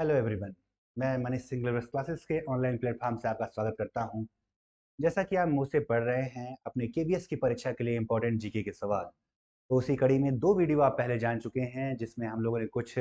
hello everyone मैं मनीष सिंह लिवर्स classes के ऑनलाइन प्लेटफॉर्म से आपका स्वागत करता हूं जैसा कि आप मुझसे पढ़ रहे हैं अपने के की परीक्षा के लिए इम्पोर्टेंट जीके के सवाल तो उसी कड़ी में दो वीडियो आप पहले जान चुके हैं जिसमें हम लोगों ने कुछ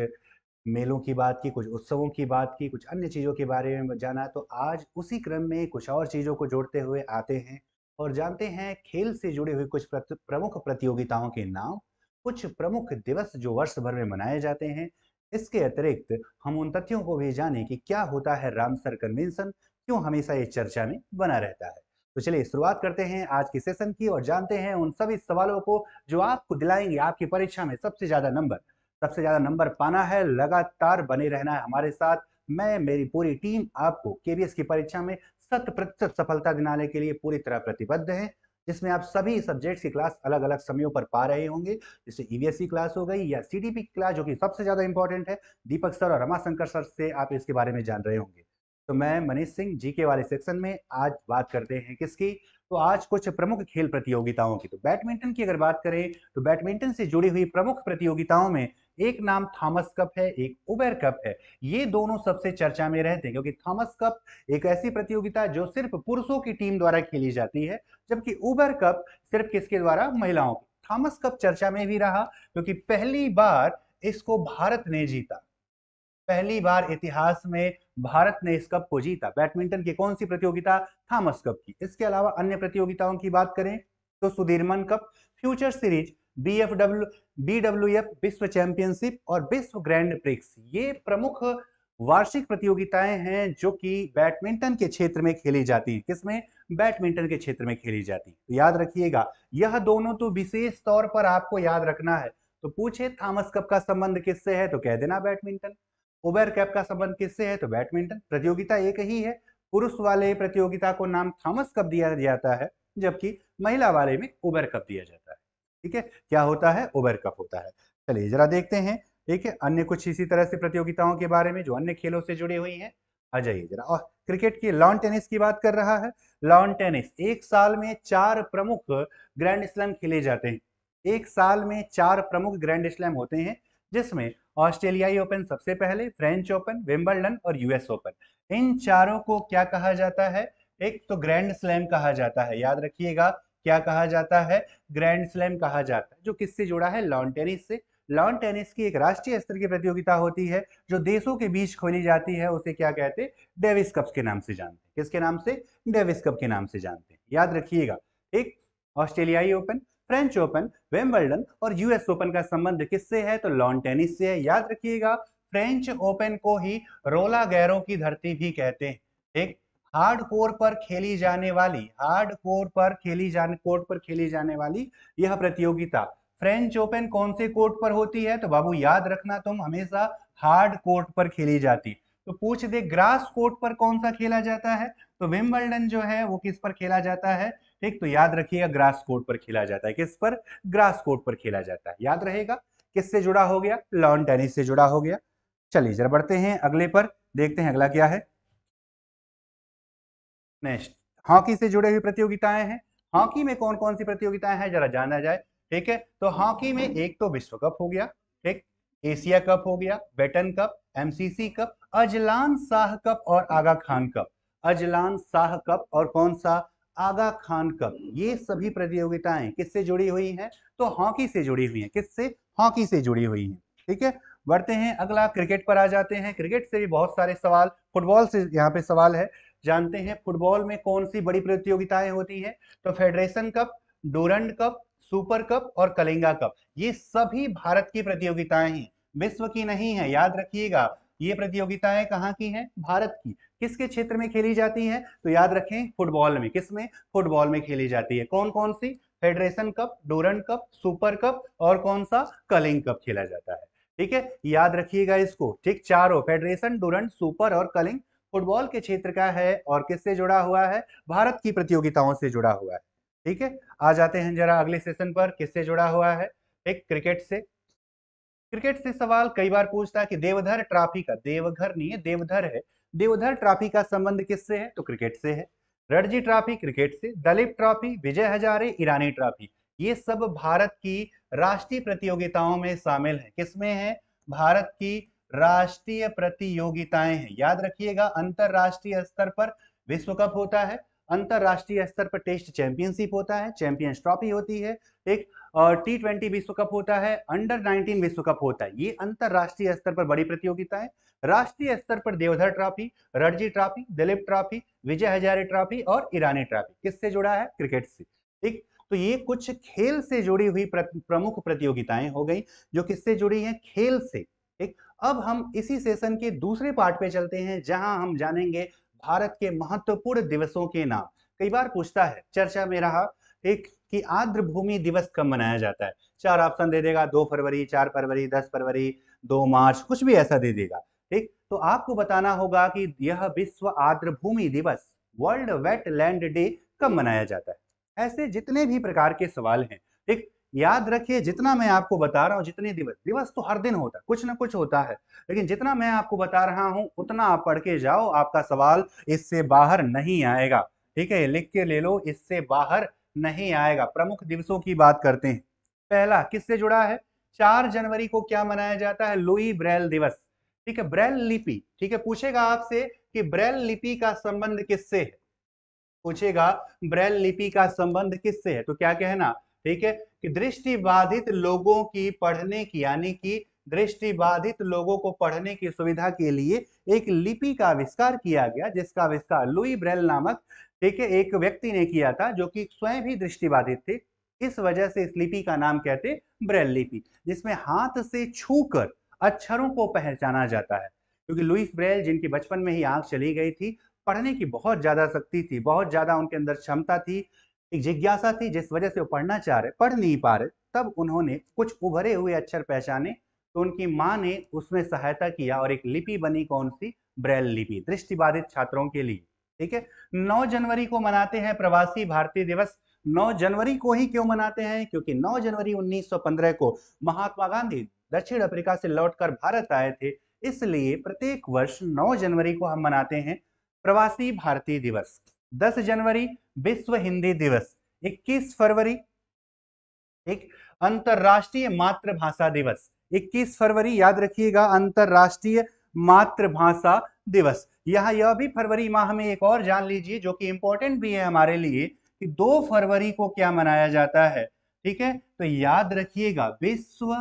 मेलों की बात की कुछ उत्सवों की बात की कुछ अन्य चीज़ों के बारे में जाना तो आज उसी क्रम में कुछ और चीज़ों को जोड़ते हुए आते हैं और जानते हैं खेल से जुड़े हुए कुछ प्रमुख प्रतियोगिताओं के नाम कुछ प्रमुख दिवस जो वर्ष भर में मनाए जाते हैं इसके अतिरिक्त हम उन तथ्यों को भी जाने कि क्या होता है रामसर कन्वेंशन क्यों हमेशा ये चर्चा में बना रहता है तो चलिए शुरुआत करते हैं आज के सेशन की और जानते हैं उन सभी सवालों को जो आपको दिलाएंगे आपकी परीक्षा में सबसे ज्यादा नंबर सबसे ज्यादा नंबर पाना है लगातार बने रहना है हमारे साथ मैं मेरी पूरी टीम आपको केबीएस की परीक्षा में शत प्रतिशत सफलता दिलाने के लिए पूरी तरह प्रतिबद्ध है जिसमें आप सभी सब्जेक्ट्स की क्लास अलग अलग समयों पर पा रहे होंगे जैसे ईवीएससी e क्लास हो गई या सी क्लास जो कि सबसे ज़्यादा इंपॉर्टेंट है दीपक सर और रमा शंकर सर से आप इसके बारे में जान रहे होंगे तो मैं मनीष सिंह जी के वाले सेक्शन में आज बात करते हैं किसकी तो आज कुछ प्रमुख खेल प्रतियोगिताओं की तो बैडमिंटन की अगर बात करें तो बैडमिंटन से जुड़ी हुई प्रमुख प्रतियोगिताओं में एक नाम थॉमस कप है एक उबेर कप है ये दोनों सबसे चर्चा में रहते हैं क्योंकि थॉमस कप एक ऐसी प्रतियोगिता जो सिर्फ पुरुषों की टीम द्वारा खेली जाती है जबकि उबर कप सिर्फ किसके द्वारा महिलाओं की थॉमस कप चर्चा में भी रहा क्योंकि पहली बार इसको भारत ने जीता पहली बार इतिहास में भारत ने इस कप को जीता बैडमिंटन की कौन सी प्रतियोगिता थॉमस कप की इसके अलावा अन्य प्रतियोगिताओं की बात करें तो Sudirman cup future series B F W B W F विश्व चैंपियनशिप और विश्व ग्रैंड प्रिक्स ये प्रमुख वार्षिक प्रतियोगिताएं हैं जो कि बैडमिंटन के क्षेत्र में खेली जाती है किसमें बैडमिंटन के क्षेत्र में खेली जाती है तो याद रखिएगा यह दोनों तो विशेष तौर पर आपको याद रखना है तो पूछे थॉमस कप का संबंध किससे है तो कह देना बैडमिंटन उबेर कैप का संबंध किससे है तो बैडमिंटन प्रतियोगिता एक ही है पुरुष वाले प्रतियोगिता को नाम थॉमस कप दिया जाता है जबकि महिला वाले में उबेर कप दिया जाता है ठीक है क्या होता है ओवर कप होता है चलिए जरा देखते हैं ठीक है अन्य कुछ इसी तरह से प्रतियोगिताओं के बारे में जो अन्य खेलों से जुड़ी हुई है आ जाइए जरा और क्रिकेट की लॉन टेनिस की बात कर रहा है लॉन टेनिस एक साल में चार प्रमुख ग्रैंड स्लैम खेले जाते हैं एक साल में चार प्रमुख ग्रैंड स्लैम होते हैं जिसमें ऑस्ट्रेलियाई ओपन सबसे पहले फ्रेंच ओपन विम्बलडन और यूएस ओपन इन चारों को क्या कहा जाता है एक तो ग्रैंड स्लैम कहा जाता है याद रखिएगा क्या कहा जाता है ग्रैंड स्लैम कहा जाता है जो किससे जुड़ा है लॉन टेनिस से लॉन टेनिस की एक राष्ट्रीय स्तर की प्रतियोगिता होती है जो देशों के बीच खोली जाती है उसे क्या कहते हैं डेविस कप के नाम से जानते हैं किसके नाम से डेविस कप के नाम से जानते हैं याद रखिएगा एक ऑस्ट्रेलियाई ओपन फ्रेंच ओपन वेम्बल्डन और यूएस ओपन का संबंध किससे है तो लॉन टेनिस से है याद रखिएगा फ्रेंच ओपन को ही रोला गैरों की धरती भी कहते हैं ठीक हार्ड कोर पर खेली जाने वाली हार्ड कोर पर खेली जाने कोर्ट पर खेली जाने वाली यह प्रतियोगिता फ्रेंच ओपन कौन से कोर्ट पर होती है तो बाबू याद रखना तुम हमेशा हार्ड कोर्ट पर खेली जाती तो पूछ दे ग्रास कोर्ट पर कौन सा खेला जाता है तो विम्बल्डन जो है वो किस पर खेला जाता है ठीक तो याद रखिएगा ग्रास कोर्ट पर खेला जाता है किस पर ग्रास कोर्ट पर खेला जाता है याद रहेगा किससे जुड़ा हो गया लॉन टेनिस से जुड़ा हो गया चलिए जरा बढ़ते हैं अगले पर देखते हैं अगला क्या है नेक्स्ट हॉकी से जुड़े हुई प्रतियोगिताएं हैं हॉकी में कौन कौन सी प्रतियोगिताएं हैं जरा जाना जाए ठीक है तो हॉकी में एक तो विश्व कप हो गया ठीक एशिया कप हो गया Beighton cup MCC cup Azlan Shah cup और Aga Khan cup Azlan Shah cup और कौन सा आगा खान कप ये सभी प्रतियोगिताएं किससे जुड़ी हुई हैं तो हॉकी से जुड़ी हुई हैं किससे हॉकी से जुड़ी हुई हैं ठीक है बढ़ते हैं अगला क्रिकेट पर आ जाते हैं क्रिकेट से भी बहुत सारे सवाल फुटबॉल से यहाँ पे सवाल है जानते हैं फुटबॉल में कौन सी बड़ी प्रतियोगिताएं होती है तो federation cup Durand cup super cup और कलिंगा कप ये सभी भारत की प्रतियोगिताएं हैं विश्व की नहीं है याद रखिएगा ये प्रतियोगिताएं कहाँ की हैं भारत की किसके क्षेत्र में खेली जाती हैं तो याद रखें फुटबॉल में किस में फुटबॉल में खेली जाती है कौन कौन सी federation cup Durand cup super cup और कौन सा कलिंग कप खेला जाता है ठीक है याद रखिएगा इसको ठीक चारों फेडरेशन डोरन सुपर और कलिंग फुटबॉल के क्षेत्र का है और किससे जुड़ा हुआ है भारत की प्रतियोगिताओं से जुड़ा हुआ है ठीक है आ जाते हैं जरा अगले सेशन पर किससे जुड़ा हुआ है एक क्रिकेट से क्रिकेट से सवाल कई बार पूछता है कि देवधर ट्रॉफी का देवघर नहीं है देवधर है देवधर ट्रॉफी का संबंध किससे है तो क्रिकेट से है रणजी ट्रॉफी क्रिकेट से दलीप ट्रॉफी विजय हजारे ईरानी ट्रॉफी ये सब भारत की राष्ट्रीय प्रतियोगिताओं में शामिल है किसमें है भारत की राष्ट्रीय प्रतियोगिताएं हैं याद रखिएगा अंतरराष्ट्रीय स्तर पर विश्व कप होता है अंतरराष्ट्रीय स्तर पर टेस्ट चैंपियनशिप होता है चैंपियंस ट्रॉफी होती है एक टी ट्वेंटी विश्व कप होता है अंडर नाइनटीन विश्व कप होता है ये अंतरराष्ट्रीय स्तर पर बड़ी प्रतियोगिता है राष्ट्रीय स्तर पर Deodhar trophy Ranji trophy Dilip trophy Vijay Hazare trophy और ईरानी ट्रॉफी किससे जुड़ा है क्रिकेट से ठीक तो ये कुछ खेल से जुड़ी हुई प्रमुख प्रतियोगिताएं हो गई जो किससे जुड़ी है खेल से एक अब हम इसी सेशन के दूसरे पार्ट पे चलते हैं जहां हम जानेंगे भारत के महत्वपूर्ण दिवसों के नाम कई बार पूछता है चर्चा में रहा एक कि आर्द्र भूमि दिवस कब मनाया जाता है चार ऑप्शन दे देगा दो फरवरी चार फरवरी दस फरवरी दो मार्च कुछ भी ऐसा दे देगा ठीक तो आपको बताना होगा कि यह विश्व आर्द्र भूमि दिवस वर्ल्ड वेटलैंड डे कब मनाया जाता है ऐसे जितने भी प्रकार के सवाल हैं ठीक याद रखिए जितना मैं आपको बता रहा हूँ जितने दिवस दिवस तो हर दिन होता है कुछ ना कुछ होता है लेकिन जितना मैं आपको बता रहा हूँ उतना आप पढ़ के जाओ आपका सवाल इससे बाहर नहीं आएगा ठीक है लिख के ले लो इससे बाहर नहीं आएगा प्रमुख दिवसों की बात करते हैं पहला किससे जुड़ा है चार जनवरी को क्या मनाया जाता है लुई ब्रैल दिवस ठीक है ब्रैल लिपि ठीक है पूछेगा आपसे कि ब्रैल लिपि का संबंध किससे है पूछेगा ब्रैल लिपि का संबंध किससे है तो क्या कहना ठीक है कि दृष्टि बाधित लोगों की पढ़ने की यानी कि दृष्टि बाधित लोगों को पढ़ने की सुविधा के लिए एक लिपि का आविष्कार किया गया जिसका आविष्कार लुई ब्रेल नामक ठीक है एक व्यक्ति ने किया था जो कि स्वयं भी दृष्टिबाधित थे इस वजह से इस लिपि का नाम कहते ब्रेल लिपि जिसमें हाथ से छूकर अक्षरों को पहचाना जाता है क्योंकि लुईस ब्रेल जिनकी बचपन में ही आंख चली गई थी पढ़ने की बहुत ज़्यादा शक्ति थी बहुत ज़्यादा उनके अंदर क्षमता थी एक जिज्ञासा थी जिस वजह से वो पढ़ना चाह रहे पढ़ नहीं पा रहे तब उन्होंने कुछ उभरे हुए अक्षर पहचाने तो उनकी माँ ने उसमें सहायता किया और एक लिपि बनी कौन सी ब्रेल लिपि दृष्टिबाधित छात्रों के लिए ठीक है 9 जनवरी को मनाते हैं प्रवासी भारतीय दिवस 9 जनवरी को ही क्यों मनाते हैं क्योंकि 9 जनवरी 1915 को महात्मा गांधी दक्षिण अफ्रीका से लौटकर भारत आए थे इसलिए प्रत्येक वर्ष 9 जनवरी को हम मनाते हैं प्रवासी भारतीय दिवस दस जनवरी विश्व हिंदी दिवस इक्कीस फरवरी एक अंतरराष्ट्रीय मातृभाषा दिवस इक्कीस फरवरी याद रखिएगा अंतरराष्ट्रीय मातृभाषा दिवस यहाँ यह भी फरवरी माह में एक और जान लीजिए जो कि इंपॉर्टेंट भी है हमारे लिए कि दो फरवरी को क्या मनाया जाता है ठीक है तो याद रखिएगा विश्व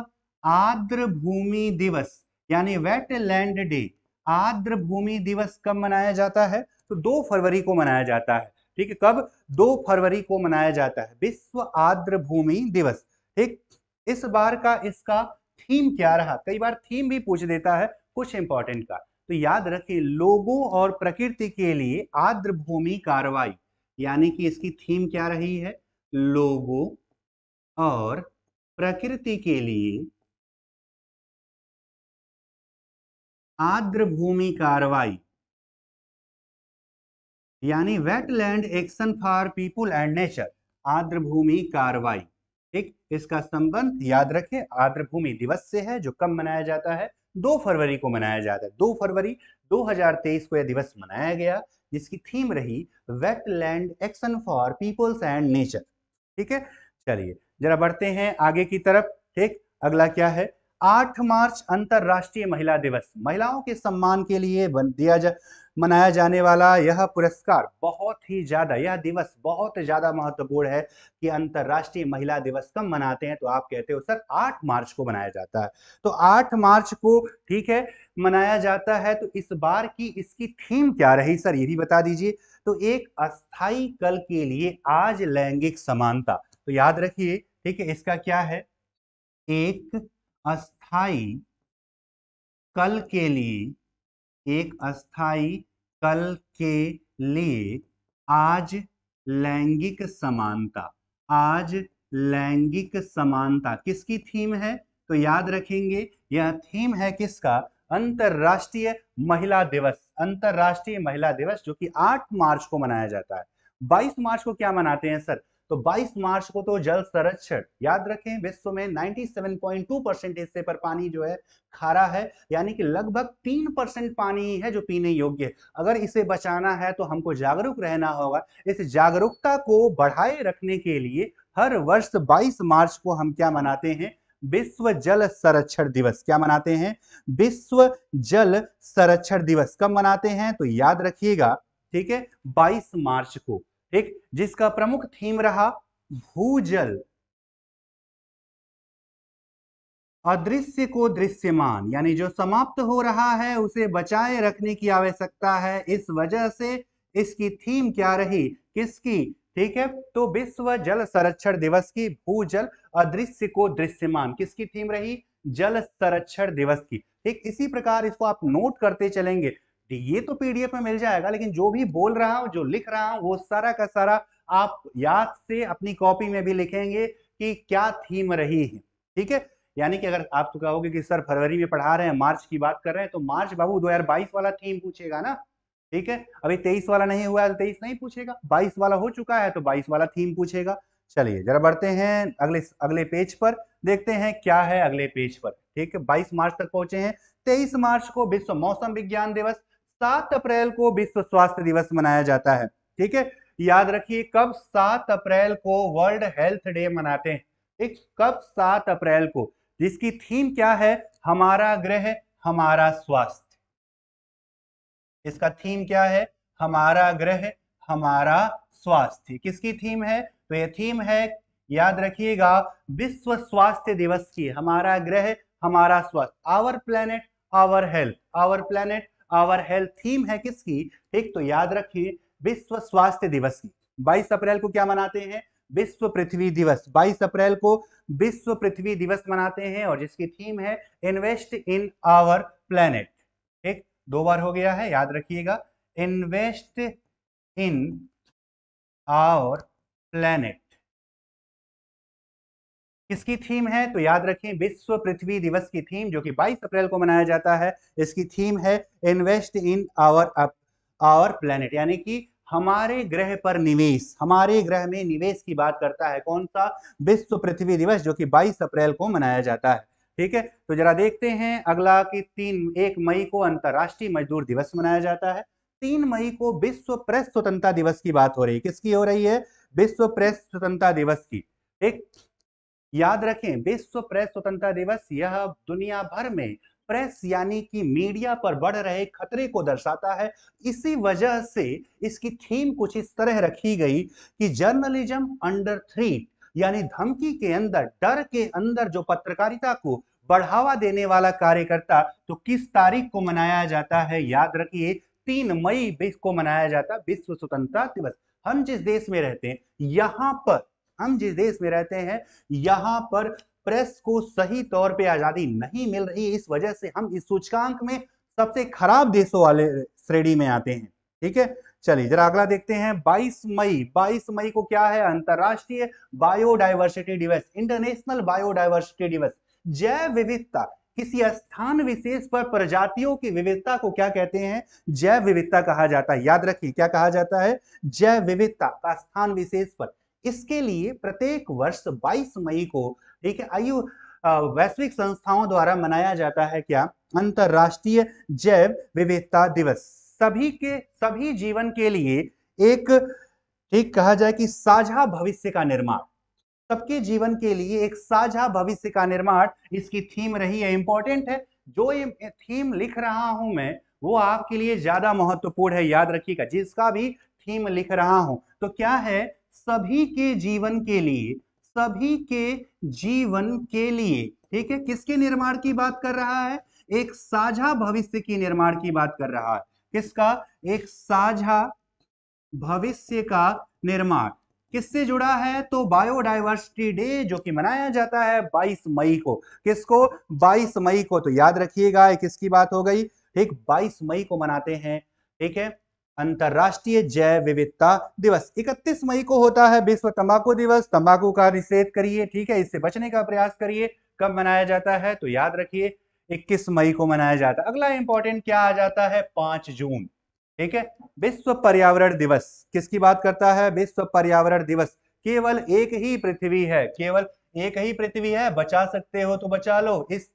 आर्द्र भूमि दिवस यानी वेटलैंड डे आर्द्र भूमि दिवस कब मनाया जाता है तो दो फरवरी को मनाया जाता है ठीक है कब दो फरवरी को मनाया जाता है विश्व आर्द्र भूमि दिवस ठीक इस बार का इसका थीम क्या रहा कई बार थीम भी पूछ देता है कुछ इंपॉर्टेंट का तो याद रखें लोगों और प्रकृति के लिए आर्द्र भूमि कार्रवाई यानी कि इसकी थीम क्या रही है लोगों और प्रकृति के लिए भूमि कार्रवाई यानी wetland action for people and nature भूमि कार्रवाई ठीक इसका संबंध याद रखें भूमि दिवस से है जो कब मनाया जाता है दो फरवरी को मनाया जाता है दो फरवरी 2023 को यह दिवस मनाया गया जिसकी थीम रही wetland action for peoples and nature ठीक है चलिए जरा बढ़ते हैं आगे की तरफ ठीक अगला क्या है 8 मार्च अंतरराष्ट्रीय महिला दिवस महिलाओं के सम्मान के लिए दिया जा मनाया जाने वाला यह पुरस्कार बहुत ही ज़्यादा यह दिवस बहुत ज़्यादा महत्वपूर्ण है कि अंतरराष्ट्रीय महिला दिवस कब मनाते हैं तो आप कहते हो सर 8 मार्च को मनाया जाता है तो 8 मार्च को ठीक है मनाया जाता है तो इस बार की इसकी थीम क्या रही सर ये भी बता दीजिए तो एक अस्थाई कल के लिए आज लैंगिक समानता तो याद रखिए ठीक है इसका क्या है एक अस्थाई कल के लिए एक अस्थाई कल के लिए आज लैंगिक समानता आज लैंगिक समानता किसकी थीम है तो याद रखेंगे यह थीम है किसका अंतर्राष्ट्रीय महिला दिवस अंतरराष्ट्रीय महिला दिवस जो कि 8 मार्च को मनाया जाता है 22 मार्च को क्या मनाते हैं सर तो 22 मार्च को तो जल संरक्षण याद रखें विश्व में 97.2 परसेंटेज से पर पानी जो है खारा है यानी कि लगभग तीन परसेंट पानी है जो पीने योग्य है अगर इसे बचाना है तो हमको जागरूक रहना होगा इस जागरूकता को बढ़ाए रखने के लिए हर वर्ष बाईस मार्च को हम क्या मनाते हैं विश्व जल संरक्षण दिवस क्या मनाते हैं विश्व जल संरक्षण दिवस कब मनाते हैं तो याद रखिएगा ठीक है 22 मार्च को ठीक जिसका प्रमुख थीम रहा भूजल अदृश्य को दृश्यमान यानी जो समाप्त हो रहा है उसे बचाए रखने की आवश्यकता है इस वजह से इसकी थीम क्या रही किसकी ठीक है तो विश्व जल संरक्षण दिवस की भूजल अदृश्य को दृश्यमान किसकी थीम रही जल संरक्षण दिवस की ठीक इसी प्रकार इसको आप नोट करते चलेंगे ये तो पीडीएफ में मिल जाएगा लेकिन जो भी बोल रहा हूं जो लिख रहा हूं वो सारा का सारा आप याद से अपनी कॉपी में भी लिखेंगे कि क्या थीम रही है ठीक है यानी कि अगर आप तो कहोगे कि सर फरवरी में पढ़ा रहे हैं मार्च की बात कर रहे हैं तो मार्च बाबू 2022 वाला थीम पूछेगा ना ठीक है अभी तेईस वाला नहीं हुआ है तो तेईस नहीं पूछेगा बाईस वाला हो चुका है तो बाईस वाला थीम पूछेगा चलिए जरा बढ़ते हैं अगले अगले पेज पर देखते हैं क्या है अगले पेज पर ठीक है बाईस मार्च तक पहुंचे हैं तेईस मार्च को विश्व मौसम विज्ञान दिवस सात अप्रैल को विश्व स्वास्थ्य दिवस मनाया जाता है ठीक है याद रखिए कब सात अप्रैल को वर्ल्ड हेल्थ डे मनाते हैं एक कब सात अप्रैल को जिसकी थीम क्या है हमारा ग्रह हमारा स्वास्थ्य इसका थीम क्या है हमारा ग्रह हमारा स्वास्थ्य किसकी थीम है तो ये थीम है याद रखिएगा विश्व स्वास्थ्य दिवस की हमारा ग्रह हमारा स्वास्थ्य our planet our health our planet our health theme है किसकी एक तो याद रखिए विश्व स्वास्थ्य दिवस की 22 अप्रैल को क्या मनाते हैं विश्व पृथ्वी दिवस 22 अप्रैल को विश्व पृथ्वी दिवस मनाते हैं और जिसकी थीम है इन्वेस्ट इन आवर प्लेनेट ठीक दो बार हो गया है याद रखिएगा इन्वेस्ट इन आवर प्लेनेट किसकी थीम है तो याद रखें विश्व पृथ्वी दिवस की थीम जो कि 22 अप्रैल को मनाया जाता है इसकी थीम है invest in our up our planet यानी कि हमारे ग्रह पर निवेश हमारे ग्रह में निवेश की बात करता है कौन सा विश्व पृथ्वी दिवस जो कि 22 अप्रैल को मनाया जाता है ठीक है तो जरा देखते हैं अगला कि तीन एक मई को अंतर्राष्ट्रीय मजदूर दिवस मनाया जाता है तीन मई को विश्व प्रेस स्वतंत्रता दिवस की बात हो रही है किसकी हो रही है विश्व प्रेस स्वतंत्रता दिवस की एक याद रखें विश्व प्रेस स्वतंत्रता दिवस यह दुनिया भर में प्रेस यानी कि मीडिया पर बढ़ रहे खतरे को दर्शाता है इसी वजह से इसकी थीम कुछ इस तरह रखी गई कि जर्नलिज्म अंडर थ्रीट यानी धमकी के अंदर डर के अंदर जो पत्रकारिता को बढ़ावा देने वाला कार्यकर्ता तो किस तारीख को मनाया जाता है याद रखिए तीन मई को मनाया जाता विश्व स्वतंत्रता दिवस हम जिस देश में रहते हैं यहाँ पर हम जिस देश में रहते हैं यहां पर प्रेस को सही तौर पे आज़ादी नहीं मिल रही इस वजह से हम इस सूचकांक में सबसे खराब देशों वाले श्रेणी में आते हैं ठीक है चलिए जरा अगला देखते हैं 22 मई 22 मई को क्या है अंतरराष्ट्रीय बायोडाइवर्सिटी दिवस इंटरनेशनल बायोडाइवर्सिटी दिवस जैव विविधता किसी स्थान विशेष पर प्रजातियों की विविधता को क्या कहते हैं जैव विविधता कहा जाता है याद रखिए क्या कहा जाता है जैव विविधता का स्थान विशेष पर इसके लिए प्रत्येक वर्ष 22 मई को ठीक है आयु वैश्विक संस्थाओं द्वारा मनाया जाता है क्या अंतरराष्ट्रीय जैव विविधता दिवस सभी के सभी जीवन के लिए एक ठीक कहा जाए कि साझा भविष्य का निर्माण सबके जीवन के लिए एक साझा भविष्य का निर्माण इसकी थीम रही है इंपॉर्टेंट है जो ये थीम लिख रहा हूं मैं वो आपके लिए ज्यादा महत्वपूर्ण है याद रखिएगा जिसका भी थीम लिख रहा हूं तो क्या है सभी के जीवन के लिए सभी के जीवन के लिए ठीक है किसके निर्माण की बात कर रहा है एक साझा भविष्य की निर्माण की बात कर रहा है किसका एक साझा भविष्य का निर्माण किससे जुड़ा है तो बायोडाइवर्सिटी डे जो कि मनाया जाता है 22 मई को किसको 22 मई को तो याद रखिएगा किसकी बात हो गई ठीक 22 मई को मनाते हैं ठीक है अंतर्राष्ट्रीय जैव विविधता दिवस 31 मई को होता है विश्व तंबाकू दिवस तंबाकू का निषेध करिए ठीक है इससे बचने का प्रयास करिए कब मनाया जाता है तो याद रखिए 21 मई को मनाया जाता है अगला इंपॉर्टेंट क्या आ जाता है 5 जून ठीक है विश्व पर्यावरण दिवस किसकी बात करता है विश्व पर्यावरण दिवस केवल एक ही पृथ्वी है केवल एक ही पृथ्वी है बचा सकते हो तो बचा लो इस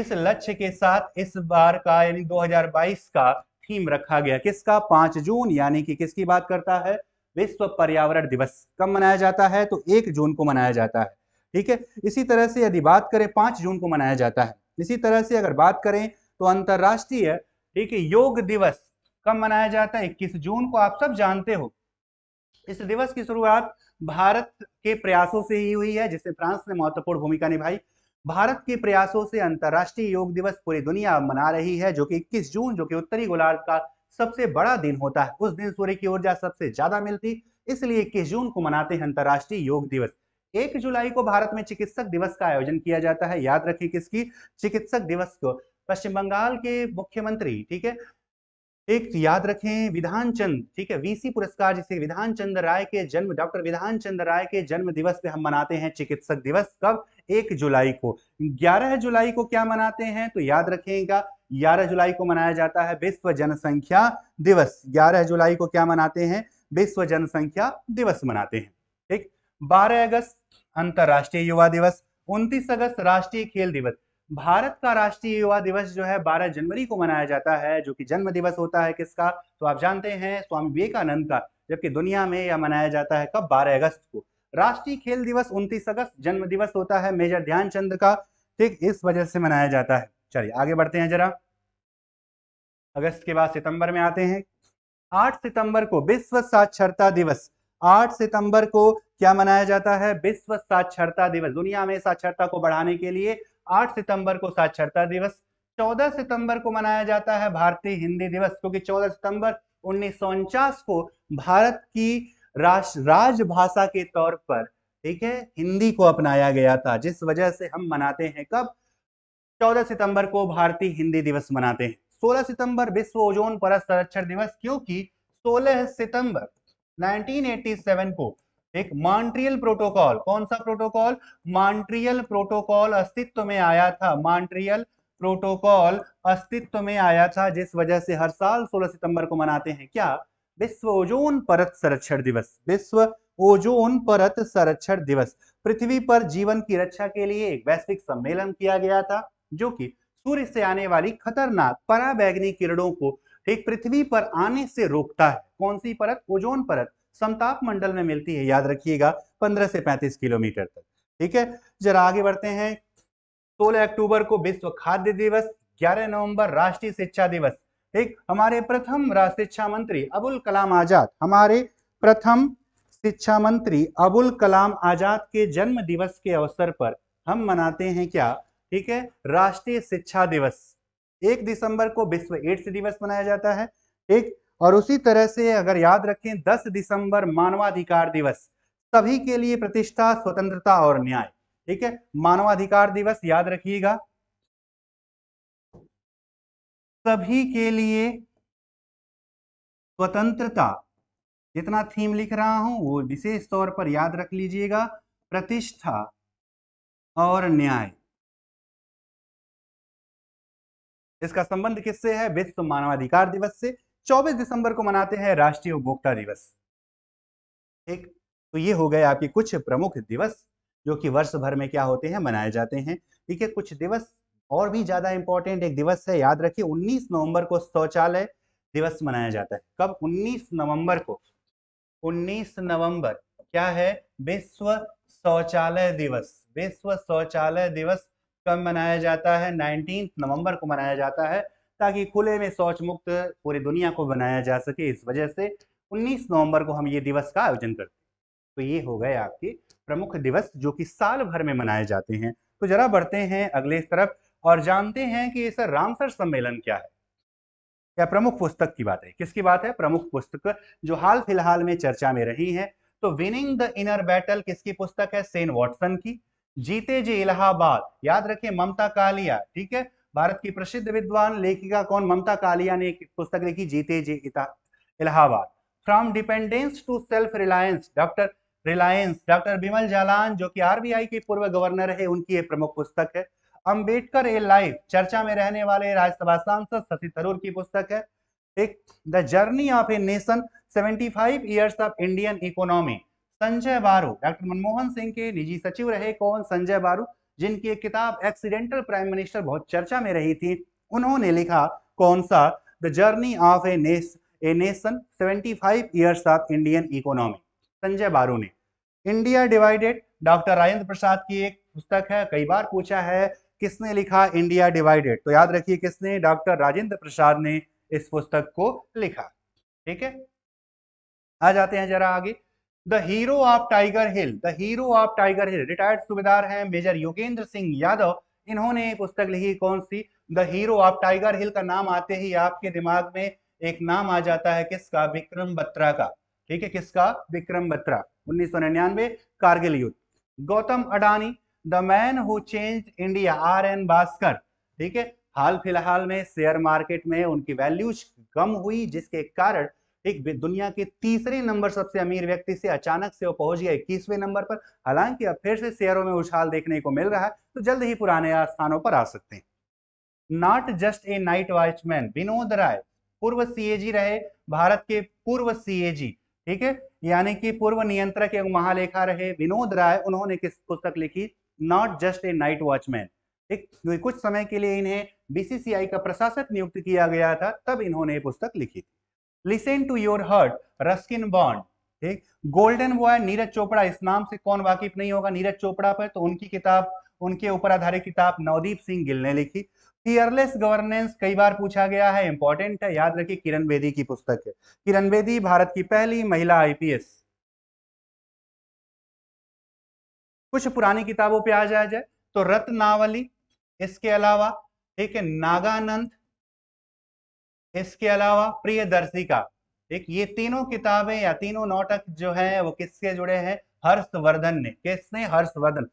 इस लक्ष्य के साथ इस बार का यानी 2022 का थीम रखा गया किसका पांच जून यानी कि किसकी बात करता है विश्व पर्यावरण दिवस कब मनाया जाता है तो एक जून को मनाया जाता है ठीक है इसी तरह से यदि बात करें पांच जून को मनाया जाता है इसी तरह से अगर बात करें तो अंतर्राष्ट्रीय ठीक है योग दिवस कब मनाया जाता है इक्कीस जून को आप सब जानते हो इस दिवस की शुरुआत भारत के प्रयासों से ही हुई है जिसमें फ्रांस ने महत्वपूर्ण भूमिका निभाई भारत के प्रयासों से अंतर्राष्ट्रीय योग दिवस पूरी दुनिया मना रही है जो कि 21 जून जो कि उत्तरी गोलार्ध का सबसे बड़ा दिन होता है उस दिन सूर्य की ऊर्जा सबसे ज्यादा मिलती इसलिए इक्कीस जून को मनाते हैं अंतर्राष्ट्रीय योग दिवस एक जुलाई को भारत में चिकित्सक दिवस का आयोजन किया जाता है याद रखें किसकी चिकित्सक दिवस को पश्चिम बंगाल के मुख्यमंत्री ठीक है एक याद रखें विधान चंद ठीक है वीसी पुरस्कार जिसे विधान चंद्र राय के जन्म डॉक्टर विधान चंद्र राय के जन्म दिवस पे हम मनाते हैं चिकित्सक दिवस कब एक जुलाई को 11 जुलाई को क्या मनाते हैं तो याद रखिएगा 11 जुलाई को मनाया जाता है विश्व जनसंख्या दिवस 11 जुलाई को क्या मनाते हैं विश्व जनसंख्या दिवस मनाते हैं ठीक 12 अगस्त अंतर्राष्ट्रीय युवा दिवस 29 अगस्त राष्ट्रीय खेल दिवस भारत का राष्ट्रीय युवा दिवस जो है 12 जनवरी को मनाया जाता है जो कि जन्म दिवस होता है किसका तो आप जानते हैं स्वामी विवेकानंद का जबकि दुनिया में यह मनाया जाता है कब 12 अगस्त को राष्ट्रीय खेल दिवस 29 अगस्त जन्म दिवस होता है मेजर ध्यानचंद का ठीक इस वजह से मनाया जाता है चलिए आगे बढ़ते हैं जरा अगस्त के बाद सितंबर में आते हैं 8 सितंबर को विश्व साक्षरता दिवस 8 सितंबर को क्या मनाया जाता है विश्व साक्षरता दिवस दुनिया में साक्षरता को बढ़ाने के लिए आठ सितंबर को साक्षरता दिवस चौदह सितंबर को मनाया जाता है भारतीय हिंदी दिवस क्योंकि चौदह सितंबर उन्नीस को भारत की राष्ट्र राजभाषा के तौर पर ठीक है हिंदी को अपनाया गया था जिस वजह से हम मनाते हैं कब 14 सितंबर को भारतीय हिंदी दिवस मनाते हैं 16 सितंबर विश्व ओजोन परत संरक्षण दिवस क्योंकि 16 सितंबर 1987 को एक मॉन्ट्रियल प्रोटोकॉल कौन सा प्रोटोकॉल मॉन्ट्रियल प्रोटोकॉल अस्तित्व में आया था मॉन्ट्रियल प्रोटोकॉल अस्तित्व में आया था जिस वजह से हर साल 16 सितंबर को मनाते हैं क्या विश्व ओजोन परत संरक्षण दिवस विश्व ओजोन परत संरक्षण दिवस पृथ्वी पर जीवन की रक्षा के लिए एक वैश्विक सम्मेलन किया गया था जो कि सूर्य से आने वाली खतरनाक पराबैगनी किरणों को एक पृथ्वी पर आने से रोकता है कौन सी परत ओजोन परत समताप मंडल में मिलती है याद रखिएगा 15 से 35 किलोमीटर तक ठीक है जरा आगे बढ़ते हैं 16 अक्टूबर को विश्व खाद्य दिवस 11 नवंबर राष्ट्रीय शिक्षा दिवस ठीक हमारे प्रथम शिक्षा मंत्री अबुल कलाम आजाद हमारे प्रथम शिक्षा मंत्री अबुल कलाम आजाद के जन्म दिवस के अवसर पर हम मनाते हैं क्या ठीक है राष्ट्रीय शिक्षा दिवस एक दिसंबर को विश्व एड्स दिवस मनाया जाता है ठीक और उसी तरह से अगर याद रखें 10 दिसंबर मानवाधिकार दिवस सभी के लिए प्रतिष्ठा स्वतंत्रता और न्याय ठीक है मानवाधिकार दिवस याद रखिएगा सभी के लिए स्वतंत्रता जितना थीम लिख रहा हूं वो विशेष तौर पर याद रख लीजिएगा प्रतिष्ठा और न्याय इसका संबंध किससे है विश्व मानवाधिकार दिवस से 24 दिसंबर को मनाते हैं राष्ट्रीय उपभोक्ता दिवस ठीक तो ये हो गए आपके कुछ प्रमुख दिवस जो कि वर्ष भर में क्या होते हैं मनाए जाते हैं ठीक है कुछ दिवस और भी ज्यादा इंपॉर्टेंट एक दिवस है याद रखिए 19 नवंबर को शौचालय दिवस मनाया जाता है कब 19 नवंबर को 19 नवंबर क्या है विश्व शौचालय दिवस विश्व शौचालय दिवस कब मनाया जाता है नाइनटीन नवंबर को मनाया जाता है ताकि खुले में शौच मुक्त पूरी दुनिया को बनाया जा सके इस वजह से 19 नवंबर को हम ये दिवस का आयोजन करते हैं तो ये हो गए आपके प्रमुख दिवस जो कि साल भर में मनाए जाते हैं तो जरा बढ़ते हैं अगले तरफ और जानते हैं कि सर रामसर सम्मेलन क्या है या प्रमुख पुस्तक की बात है किसकी बात है प्रमुख पुस्तक जो हाल फिलहाल में चर्चा में रही है तो विनिंग द इनर बैटल किसकी पुस्तक है सेन वॉटसन की जीते जी इलाहाबाद याद रखें ममता कालिया ठीक है भारत की प्रसिद्ध विद्वान लेखिका कौन ममता कालिया ने एक पुस्तक लिखी जीते जी Allahabad from dependence to self reliance doctor reliance doctor Bimal Jalan जो कि आरबीआई के पूर्व गवर्नर है उनकी ये प्रमुख पुस्तक है अंबेडकर ए लाइफ चर्चा में रहने वाले राज्यसभा सांसद शशि थरूर की पुस्तक है एक the journey of a nation 75 years of Indian economy Sanjay Baru doctor Manmohan Singh के निजी सचिव रहे कौन संजय बारू जिनकी एक किताब एक्सीडेंटल प्राइम मिनिस्टर बहुत चर्चा में रही थी उन्होंने लिखा कौन सा the journey of a a nation 75 years of Indian economy Sanjay Baru ने India divided doctor Rajendra Prasad की एक पुस्तक है कई बार पूछा है किसने लिखा इंडिया डिवाइडेड तो याद रखिए किसने डॉक्टर राजेंद्र प्रसाद ने इस पुस्तक को लिखा ठीक है आ जाते हैं जरा आगे the hero of Tiger Hill the hero of Tiger Hill retired subedar हैं मेजर योगेंद्र सिंह यादव इन्होंने पुस्तक लिखी कौन सी the hero of Tiger Hill का नाम आते ही आपके दिमाग में एक नाम आ जाता है किसका विक्रम बत्रा का ठीक है किसका विक्रम बत्रा उन्नीस कारगिल युद्ध Gautam Adani the man who change India R N Bhaskar ठीक है हाल फिलहाल में शेयर मार्केट में उनकी वैल्यूज कम हुई जिसके कारण एक दुनिया के तीसरे नंबर सबसे अमीर व्यक्ति से अचानक से वो पहुंच गया इक्कीसवें नंबर पर हालांकि अब फिर से शेयरों में उछाल देखने को मिल रहा है तो जल्द ही पुराने स्थानों पर आ सकते हैं not just a night watchman Vinod Rai पूर्व सीएजी रहे भारत के पूर्व सीएजी ठीक है यानी कि पूर्व नियंत्रक एवं महालेखा रहे विनोद राय उन्होंने किस पुस्तक लिखी not just a night watchman एक कुछ समय के लिए इन्हें बीसीसीआई का प्रशासक नियुक्त किया गया था तब इन्होंने पुस्तक लिखी listen to your heart Ruskin Bond ठीक गोल्डन बॉय नीरज चोपड़ा इस नाम से कौन वाकिफ नहीं होगा नीरज चोपड़ा पर तो उनकी किताब उनके ऊपर आधारित किताब नवदीप सिंह गिल ने लिखी फियरलेस गवर्नेंस कई बार पूछा गया है इंपॉर्टेंट है याद रखिए किरण बेदी की पुस्तक है किरण बेदी भारत की पहली महिला आईपीएस कुछ पुरानी किताबों पे आ जाया जाए तो रत्नावली इसके अलावा ठीक है नागानंद इसके अलावा दर्शिका एक ये तीनों किताबें या तीनों नाटक जो है वो किससे जुड़े हैं हर्षवर्धन ने किसने हर्षवर्धन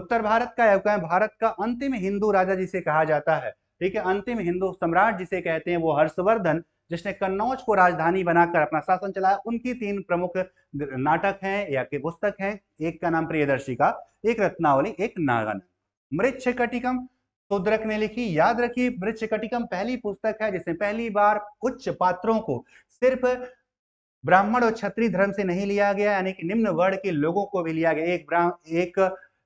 उत्तर भारत का या भारत का अंतिम हिंदू राजा जिसे कहा जाता है ठीक है अंतिम हिंदू सम्राट जिसे कहते हैं वो हर्षवर्धन जिसने कन्नौज को राजधानी बनाकर अपना शासन चलाया उनकी तीन प्रमुख नाटक हैं या के पुस्तक हैं एक का नाम प्रियदर्शिका एक रत्नावली एक नागन मृक्ष कटिकम सुद्रक तो ने लिखी याद रखिए मृक्ष कटिकम पहली पुस्तक है जिसने पहली बार उच्च पात्रों को सिर्फ ब्राह्मण और क्षत्रिय धर्म से नहीं लिया गया यानी कि निम्न वर्ग के लोगों को भी लिया गया एक ब्राह्म एक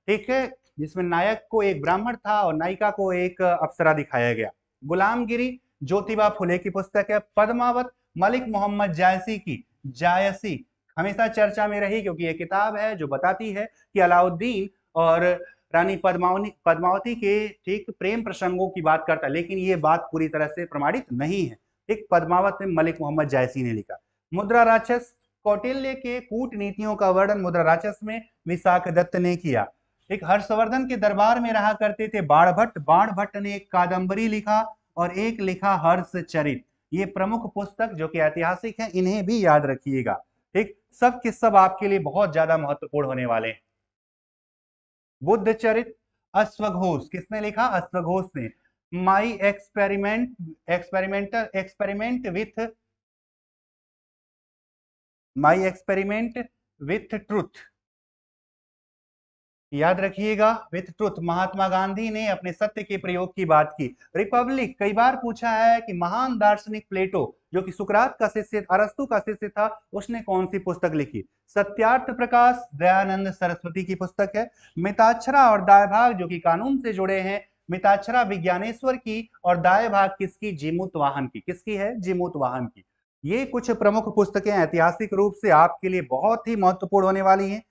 ठीक है जिसमें नायक को एक ब्राह्मण था और नायिका को एक अप्सरा दिखाया गया गुलामगिरी ज्योतिबा फुले की पुस्तक है पद्मावत मलिक मोहम्मद जायसी की जायसी हमेशा चर्चा में रही क्योंकि यह किताब है जो बताती है कि अलाउद्दीन और रानी पद्मावनी पद्मावती के ठीक प्रेम प्रसंगों की बात करता है लेकिन ये बात पूरी तरह से प्रमाणित नहीं है एक पद्मावत में मलिक मोहम्मद जायसी ने लिखा मुद्रा राक्षस कौटिल्य के कूटनीतियों का वर्णन मुद्रा राक्षस में विशाख दत्त ने किया एक हर्षवर्धन के दरबार में रहा करते थे बाण भट्ट बाण भट्ट ने एक कादम्बरी लिखा और एक लिखा हर्ष चरित ये प्रमुख पुस्तक जो कि ऐतिहासिक है इन्हें भी याद रखिएगा ठीक सब के सब आपके लिए बहुत ज्यादा महत्वपूर्ण होने वाले हैं बुद्ध चरित अश्वघोष किसने लिखा अश्वघोष ने my experiment experimental experiment with my experiment with truth याद रखिएगा विथ ट्रुथ महात्मा गांधी ने अपने सत्य के प्रयोग की बात की रिपब्लिक कई बार पूछा है कि महान दार्शनिक प्लेटो जो कि सुकरात का शिष्य अरस्तु का शिष्य था उसने कौन सी पुस्तक लिखी सत्यार्थ प्रकाश दयानंद सरस्वती की पुस्तक है मिताक्षरा और दायभाग जो कि कानून से जुड़े हैं मिताक्षरा विज्ञानेश्वर की और दाय भाग किसकी जीमूत वाहन की किसकी है जीमूत वाहन की ये कुछ प्रमुख पुस्तकें ऐतिहासिक रूप से आपके लिए बहुत ही महत्वपूर्ण होने वाली हैं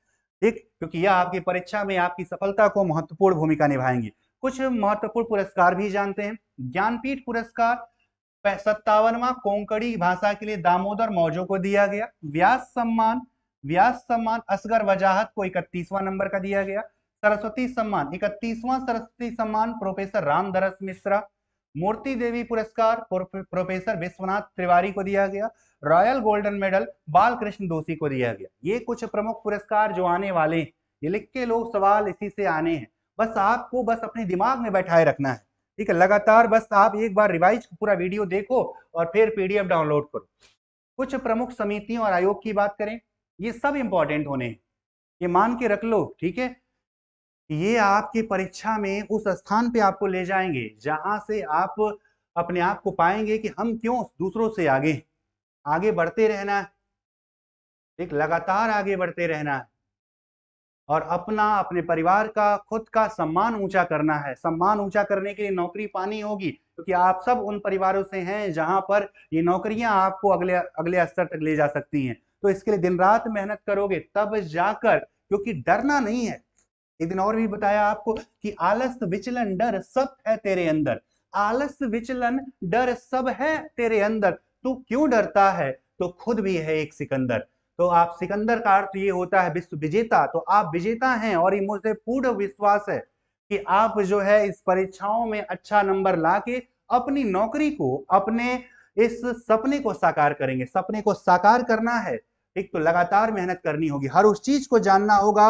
ठीक क्योंकि यह आपकी परीक्षा में आपकी सफलता को महत्वपूर्ण भूमिका निभाएंगे कुछ महत्वपूर्ण पुरस्कार भी जानते हैं ज्ञानपीठ पुरस्कार सत्तावनवा कोंकड़ी भाषा के लिए दामोदर मौजो को दिया गया व्यास सम्मान व्यास सम्मान असगर वजाहत को इकतीसवां नंबर का दिया गया सरस्वती सम्मान इकतीसवां सरस्वती सम्मान प्रोफेसर रामधरस मिश्रा मूर्ति देवी पुरस्कार प्रोफेसर विश्वनाथ त्रिवारी को दिया गया रॉयल गोल्डन मेडल बालकृष्ण दोषी को दिया गया ये कुछ प्रमुख पुरस्कार जो आने वाले हैं ये लिख के लोग सवाल इसी से आने हैं बस आपको बस अपने दिमाग में बैठाए रखना है ठीक है लगातार बस आप एक बार रिवाइज पूरा वीडियो देखो और फिर पीडीएफ डाउनलोड करो कुछ प्रमुख समितियों और आयोग की बात करें ये सब इंपॉर्टेंट होने हैं ये मान के रख लो ठीक है ये आपकी परीक्षा में उस स्थान पे आपको ले जाएंगे जहां से आप अपने आप को पाएंगे कि हम क्यों दूसरों से आगे आगे बढ़ते रहना है एक लगातार आगे बढ़ते रहना है और अपना अपने परिवार का खुद का सम्मान ऊंचा करना है सम्मान ऊंचा करने के लिए नौकरी पानी होगी क्योंकि आप सब उन परिवारों से हैं जहां पर ये नौकरियां आपको अगले अगले स्तर तक ले जा सकती हैं तो इसके लिए दिन रात मेहनत करोगे तब जाकर क्योंकि डरना नहीं है एक दिन और भी बताया आपको कि आलस विचलन डर सब है तेरे अंदर आलस विचलन डर सब है तेरे अंदर तू क्यों डरता है तो खुद भी है एक सिकंदर तो आप सिकंदर का अर्थ ये होता है विश्व विजेता तो आप विजेता हैं और ये मुझे पूर्ण विश्वास है कि आप जो है इस परीक्षाओं में अच्छा नंबर लाके अपनी नौकरी को अपने इस सपने को साकार करेंगे सपने को साकार करना है एक तो लगातार मेहनत करनी होगी हर उस चीज को जानना होगा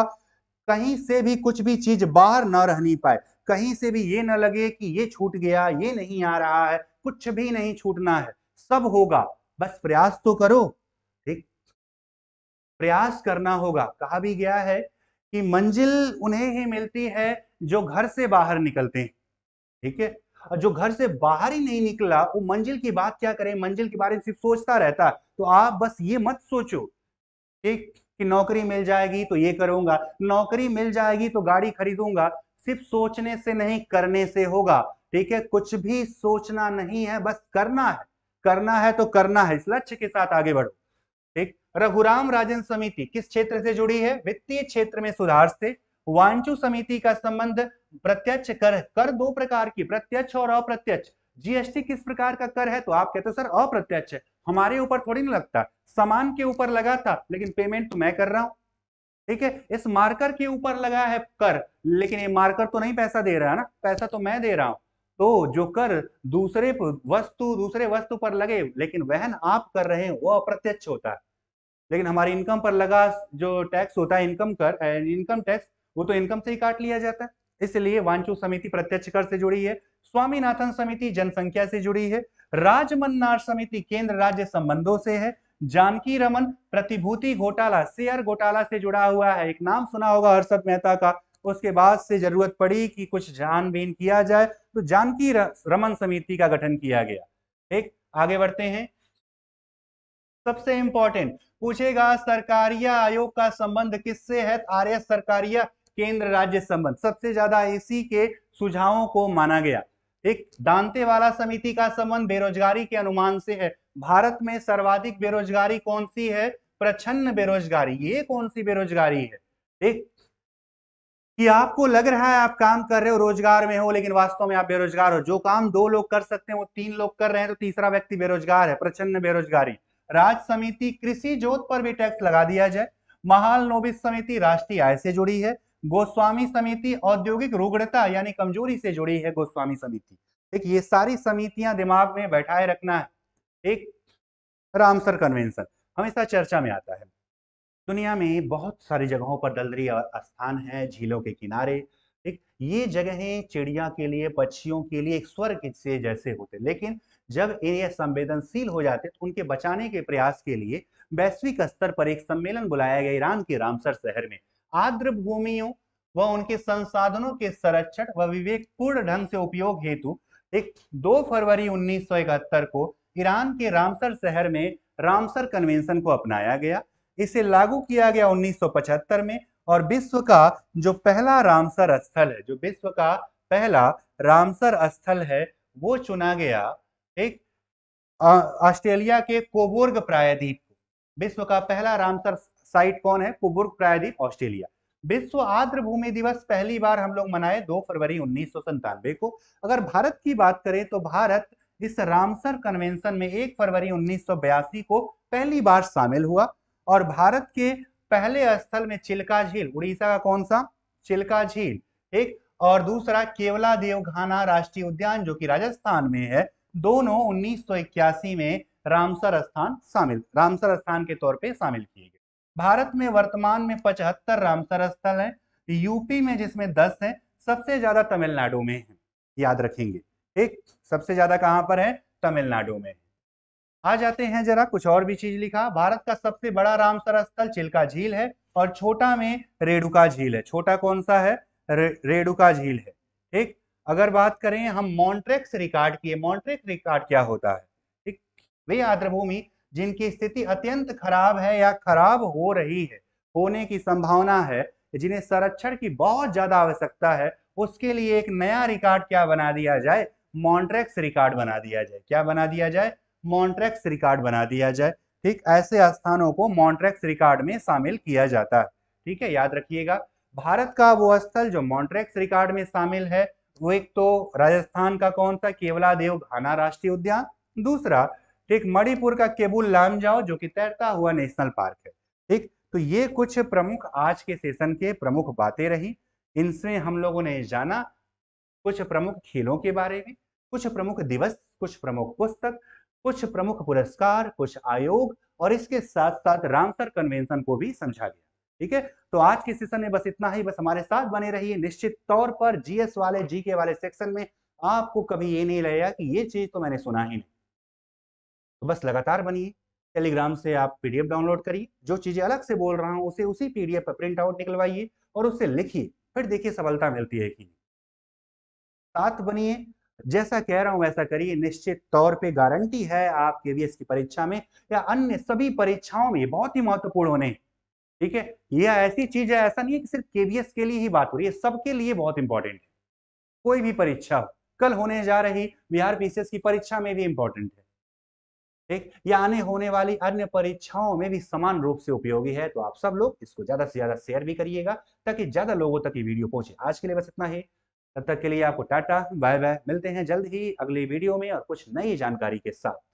कहीं से भी कुछ भी चीज बाहर ना रहनी पाए कहीं से भी ये ना लगे कि ये छूट गया ये नहीं आ रहा है कुछ भी नहीं छूटना है सब होगा बस प्रयास तो करो ठीक प्रयास करना होगा कहा भी गया है कि मंजिल उन्हें ही मिलती है जो घर से बाहर निकलते हैं ठीक है और जो घर से बाहर ही नहीं निकला वो मंजिल की बात क्या करें मंजिल के बारे में सिर्फ सोचता रहता तो आप बस ये मत सोचो ठीक कि नौकरी मिल जाएगी तो ये करूंगा नौकरी मिल जाएगी तो गाड़ी खरीदूंगा सिर्फ सोचने से नहीं करने से होगा ठीक है कुछ भी सोचना नहीं है बस करना है करना है तो करना है इस लक्ष्य के साथ आगे बढ़ो ठीक रघुराम राजन समिति किस क्षेत्र से जुड़ी है वित्तीय क्षेत्र में सुधार से वांचू समिति का संबंध प्रत्यक्ष कर कर दो प्रकार की प्रत्यक्ष और अप्रत्यक्ष जीएसटी किस प्रकार का कर है तो आप कहते हो सर अप्रत्यक्ष है हमारे ऊपर थोड़ी ना लगता सामान के ऊपर लगा था लेकिन पेमेंट तो मैं कर रहा हूं ठीक है इस मार्कर के ऊपर लगा है कर लेकिन ये मार्कर तो नहीं पैसा दे रहा है ना पैसा तो मैं दे रहा हूं तो जो कर दूसरे वस्तु दूसरे वस्तु पर लगे लेकिन वहन आप कर रहे हैं वो अप्रत्यक्ष होता है लेकिन हमारी इनकम पर लगा जो टैक्स होता है इनकम कर इनकम टैक्स वो तो इनकम से ही काट लिया जाता है इसलिए वांचू समिति प्रत्यक्ष कर से जुड़ी है स्वामीनाथन समिति जनसंख्या से जुड़ी है राजमन्नार समिति केंद्र राज्य संबंधों से है जानकी रमन प्रतिभूति घोटाला शेयर घोटाला से जुड़ा हुआ है एक नाम सुना होगा हर्षद मेहता का उसके बाद से जरूरत पड़ी कि कुछ जानबीन किया जाए तो जानकी रमन समिति का गठन किया गया एक आगे बढ़ते हैं सबसे इंपॉर्टेंट पूछेगा सरकारिया आयोग का संबंध किससे है आर एस सरकारिया केंद्र राज्य संबंध सबसे ज्यादा इसी के सुझावों को माना गया एक वाला समिति का संबंध बेरोजगारी के अनुमान से है भारत में सर्वाधिक बेरोजगारी कौन सी है प्रचन्न बेरोजगारी ये कौन सी बेरोजगारी है एक कि आपको लग रहा है आप काम कर रहे हो रोजगार में हो लेकिन वास्तव में आप बेरोजगार हो जो काम दो लोग कर सकते हैं वो तीन लोग कर रहे हैं तो तीसरा व्यक्ति बेरोजगार है प्रचन्न बेरोजगारी राज समिति कृषि जोत पर भी टैक्स लगा दिया जाए महाल नोबिस समिति राष्ट्रीय आय से जुड़ी है गोस्वामी समिति औद्योगिक रुग्णता यानी कमजोरी से जुड़ी है गोस्वामी समिति एक ये सारी समितियां दिमाग में बैठाए रखना है एक रामसर कन्वेंशन हमेशा चर्चा में आता है दुनिया में बहुत सारी जगहों पर दलदली स्थान है झीलों के किनारे एक ये जगहें चिड़िया के लिए पक्षियों के लिए एक स्वर्ग से जैसे होते लेकिन जब ये संवेदनशील हो जाते तो उनके बचाने के प्रयास के लिए वैश्विक स्तर पर एक सम्मेलन बुलाया गया ईरान के रामसर शहर में आर्द्र भूमियों व उनके संसाधनों के संरक्षण व विवेक पूर्ण ढंग से उपयोग हेतु एक दो फरवरी उन्नीस को ईरान के रामसर शहर में रामसर कन्वेंशन को अपनाया गया इसे लागू किया गया 1975 में और विश्व का जो पहला रामसर स्थल है जो विश्व का पहला रामसर स्थल है वो चुना गया एक ऑस्ट्रेलिया के कोबोर्ग प्रायद्वीप विश्व का पहला रामसर साइट कौन है कुबुर्ग प्रायद्वीप ऑस्ट्रेलिया विश्व आर्द्र भूमि दिवस पहली बार हम लोग मनाए 2 फरवरी उन्नीस को अगर भारत की बात करें तो भारत इस रामसर कन्वेंशन में 1 फरवरी उन्नीस को पहली बार शामिल हुआ और भारत के पहले स्थल में चिल्का झील उड़ीसा का कौन सा चिल्का झील एक और दूसरा केवला देवघाना राष्ट्रीय उद्यान जो कि राजस्थान में है दोनों उन्नीस में रामसर स्थान शामिल रामसर स्थान के तौर पर शामिल किए भारत में वर्तमान में पचहत्तर रामसर स्थल हैं यूपी में जिसमें दस हैं सबसे ज्यादा तमिलनाडु में है याद रखेंगे एक सबसे ज्यादा कहाँ पर है तमिलनाडु में आ जाते हैं जरा कुछ और भी चीज लिखा भारत का सबसे बड़ा रामसर स्थल चिल्का झील है और छोटा में रेणुका झील है छोटा कौन सा है रे, रेणुका झील है ठीक अगर बात करें हम मॉन्ट्रेक्स रिकॉर्ड की मॉन्ट्रेक्स रिकॉर्ड क्या होता है ठीक वे आद्रभूमि जिनकी स्थिति अत्यंत खराब है या खराब हो रही है होने की संभावना है जिन्हें संरक्षण की बहुत ज्यादा आवश्यकता है उसके लिए एक नया रिकॉर्ड क्या बना दिया जाए मॉन्ट्रेक्स रिकॉर्ड बना दिया जाए क्या बना दिया जाए मॉन्ट्रेक्स रिकॉर्ड बना दिया जाए ठीक ऐसे स्थानों को मॉन्ट्रेक्स रिकॉर्ड में शामिल किया जाता है ठीक है याद रखिएगा भारत का वो स्थल जो मॉन्ट्रेक्स रिकॉर्ड में शामिल है वो एक तो राजस्थान का कौन सा देव घाना राष्ट्रीय उद्यान दूसरा ठीक मणिपुर का केबुल लाम जाओ जो कि तैरता हुआ नेशनल पार्क है ठीक तो ये कुछ प्रमुख आज के सेशन के प्रमुख बातें रही इनसे हम लोगों ने जाना कुछ प्रमुख खेलों के बारे में कुछ प्रमुख दिवस कुछ प्रमुख पुस्तक कुछ प्रमुख पुरस्कार कुछ आयोग और इसके साथ साथ रामसर कन्वेंशन को भी समझा गया ठीक है तो आज के सेशन में बस इतना ही बस हमारे साथ बने रहिए निश्चित तौर पर जीएस वाले जीके वाले सेक्शन में आपको कभी ये नहीं लगेगा कि ये चीज तो मैंने सुना ही नहीं तो बस लगातार बनिए टेलीग्राम से आप पीडीएफ डाउनलोड करिए जो चीज़ें अलग से बोल रहा हूँ उसे उसी पीडीएफ पर प्रिंट आउट निकलवाइए और उससे लिखिए फिर देखिए सफलता मिलती है कि साथ बनिए जैसा कह रहा हूं वैसा करिए निश्चित तौर पे गारंटी है आप केवीएस की परीक्षा में या अन्य सभी परीक्षाओं में बहुत ही महत्वपूर्ण होने ठीक है यह ऐसी चीज है ऐसा नहीं है कि सिर्फ केवीएस के लिए ही बात हो रही है सबके लिए बहुत इंपॉर्टेंट है कोई भी परीक्षा कल होने जा रही बिहार पीसीएस की परीक्षा में भी इंपॉर्टेंट है ठीक या आने होने वाली अन्य परीक्षाओं में भी समान रूप से उपयोगी है तो आप सब लोग इसको ज्यादा से ज्यादा शेयर भी करिएगा ताकि ज्यादा लोगों तक ये वीडियो पहुंचे आज के लिए बस इतना ही तब तक के लिए आपको टाटा बाय बाय मिलते हैं जल्द ही अगली वीडियो में और कुछ नई जानकारी के साथ